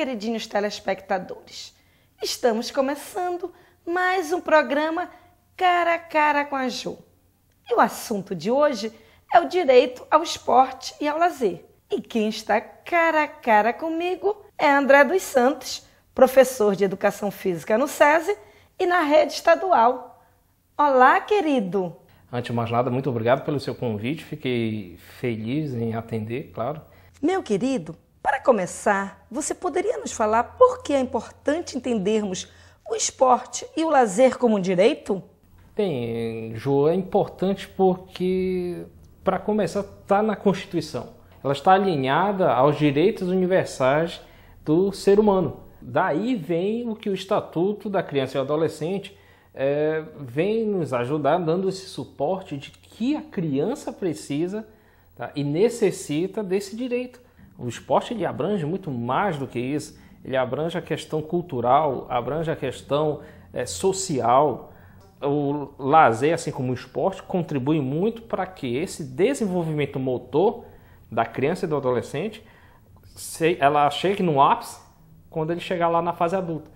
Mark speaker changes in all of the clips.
Speaker 1: queridinhos telespectadores. Estamos começando mais um programa Cara a Cara com a Ju. E o assunto de hoje é o direito ao esporte e ao lazer. E quem está cara a cara comigo é André dos Santos, professor de Educação Física no SESI e na rede estadual. Olá, querido!
Speaker 2: Antes de mais nada, muito obrigado pelo seu convite. Fiquei feliz em atender, claro.
Speaker 1: Meu querido, para começar, você poderia nos falar por que é importante entendermos o esporte e o lazer como um direito?
Speaker 2: Bem, Ju, é importante porque, para começar, está na Constituição. Ela está alinhada aos direitos universais do ser humano. Daí vem o que o Estatuto da Criança e do Adolescente é, vem nos ajudar, dando esse suporte de que a criança precisa tá, e necessita desse direito. O esporte ele abrange muito mais do que isso. Ele abrange a questão cultural, abrange a questão é, social. O lazer, assim como o esporte, contribui muito para que esse desenvolvimento motor da criança e do adolescente se, ela chegue no ápice quando ele chegar lá na fase adulta.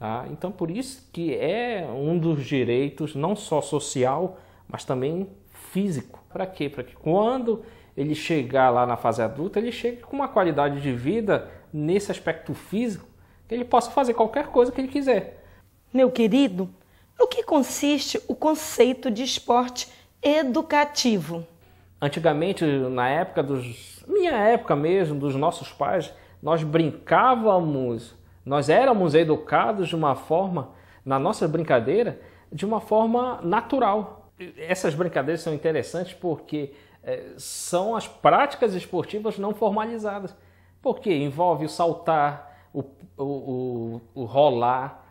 Speaker 2: Tá? Então, por isso que é um dos direitos, não só social, mas também físico para quê? Para que quando ele chegar lá na fase adulta, ele chegue com uma qualidade de vida nesse aspecto físico que ele possa fazer qualquer coisa que ele quiser. Meu querido, no que consiste o conceito de esporte
Speaker 1: educativo?
Speaker 2: Antigamente, na época dos. minha época mesmo, dos nossos pais, nós brincávamos, nós éramos educados de uma forma, na nossa brincadeira, de uma forma natural essas brincadeiras são interessantes porque é, são as práticas esportivas não formalizadas. Porque envolve o saltar, o, o, o, o rolar,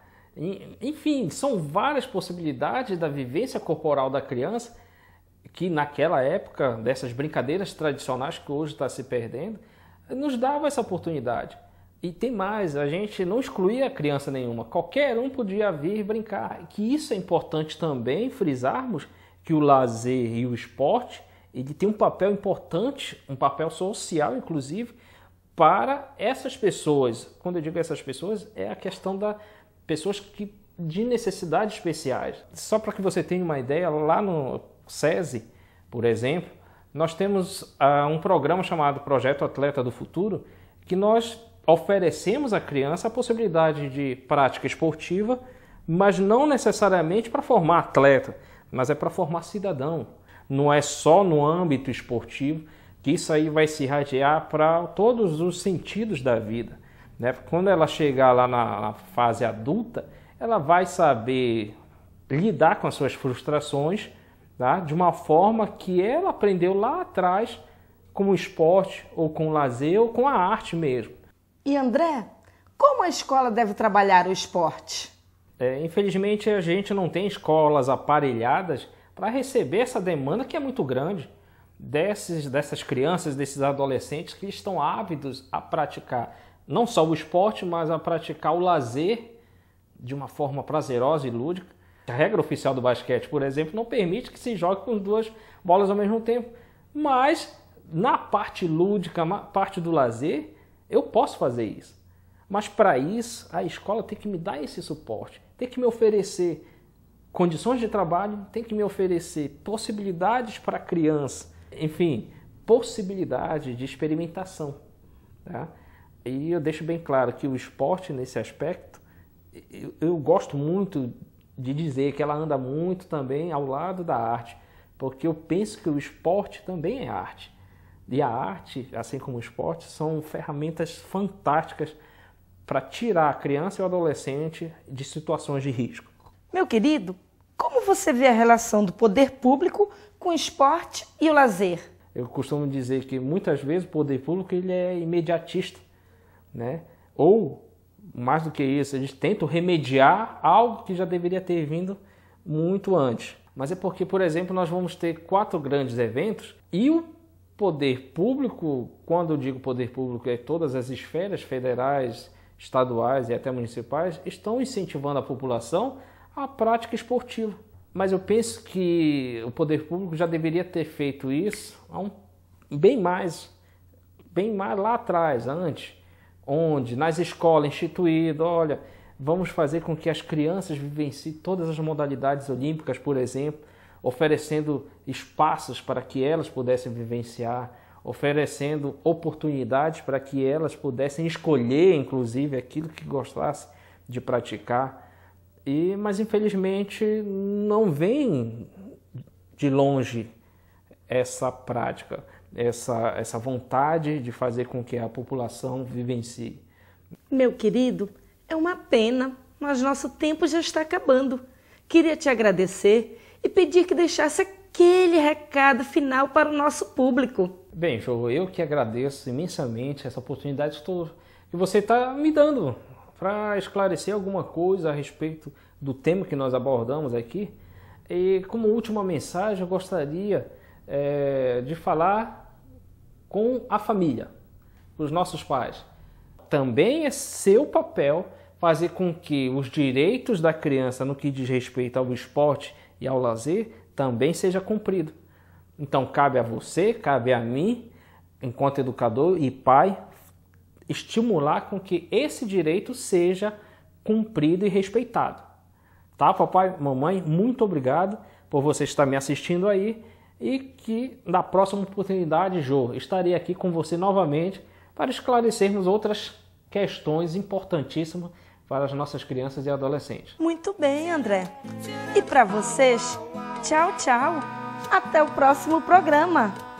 Speaker 2: enfim, são várias possibilidades da vivência corporal da criança que naquela época, dessas brincadeiras tradicionais que hoje está se perdendo, nos dava essa oportunidade. E tem mais, a gente não excluía criança nenhuma, qualquer um podia vir brincar. Que isso é importante também frisarmos que o lazer e o esporte, ele tem um papel importante, um papel social inclusive, para essas pessoas. Quando eu digo essas pessoas, é a questão da pessoas que de necessidades especiais. Só para que você tenha uma ideia, lá no SESI, por exemplo, nós temos uh, um programa chamado Projeto Atleta do Futuro, que nós oferecemos à criança a possibilidade de prática esportiva, mas não necessariamente para formar atleta, mas é para formar cidadão. Não é só no âmbito esportivo que isso aí vai se irradiar para todos os sentidos da vida. Né? Quando ela chegar lá na fase adulta, ela vai saber lidar com as suas frustrações tá? de uma forma que ela aprendeu lá atrás com o esporte, ou com o lazer, ou com a arte mesmo.
Speaker 1: E André, como a escola deve trabalhar o esporte?
Speaker 2: É, infelizmente, a gente não tem escolas aparelhadas para receber essa demanda que é muito grande desses, dessas crianças, desses adolescentes que estão ávidos a praticar não só o esporte, mas a praticar o lazer de uma forma prazerosa e lúdica. A regra oficial do basquete, por exemplo, não permite que se jogue com duas bolas ao mesmo tempo, mas na parte lúdica, na parte do lazer, eu posso fazer isso. Mas para isso, a escola tem que me dar esse suporte, tem que me oferecer condições de trabalho, tem que me oferecer possibilidades para a criança, enfim, possibilidade de experimentação. Tá? E eu deixo bem claro que o esporte, nesse aspecto, eu, eu gosto muito de dizer que ela anda muito também ao lado da arte, porque eu penso que o esporte também é arte. E a arte, assim como o esporte, são ferramentas fantásticas para tirar a criança e o adolescente de situações de risco.
Speaker 1: Meu querido, como você vê a relação do poder público com o esporte e o lazer?
Speaker 2: Eu costumo dizer que muitas vezes o poder público ele é imediatista, né? Ou mais do que isso, eles tentam remediar algo que já deveria ter vindo muito antes. Mas é porque, por exemplo, nós vamos ter quatro grandes eventos e o poder público, quando eu digo poder público, é todas as esferas federais, estaduais e até municipais, estão incentivando a população à prática esportiva. Mas eu penso que o poder público já deveria ter feito isso há um, bem mais, bem mais lá atrás, antes, onde nas escolas instituído, olha, vamos fazer com que as crianças vivenciem todas as modalidades olímpicas, por exemplo, oferecendo espaços para que elas pudessem vivenciar, oferecendo oportunidades para que elas pudessem escolher, inclusive, aquilo que gostassem de praticar. E, mas infelizmente não vem de longe essa prática, essa, essa vontade de fazer com que a população vivencie.
Speaker 1: Meu querido, é uma pena, mas nosso tempo já está acabando. Queria te agradecer e pedir que deixasse aquele
Speaker 2: recado final para o nosso público. Bem, João, eu que agradeço imensamente essa oportunidade que você está me dando para esclarecer alguma coisa a respeito do tema que nós abordamos aqui. E como última mensagem, eu gostaria é, de falar com a família, os nossos pais. Também é seu papel fazer com que os direitos da criança no que diz respeito ao esporte e ao lazer também seja cumprido. Então cabe a você, cabe a mim, enquanto educador e pai, estimular com que esse direito seja cumprido e respeitado. Tá, papai, mamãe, muito obrigado por você estar me assistindo aí e que na próxima oportunidade, Jô, estarei aqui com você novamente para esclarecermos outras questões importantíssimas para as nossas crianças e adolescentes.
Speaker 1: Muito bem, André. E para vocês, tchau, tchau. Até o próximo programa.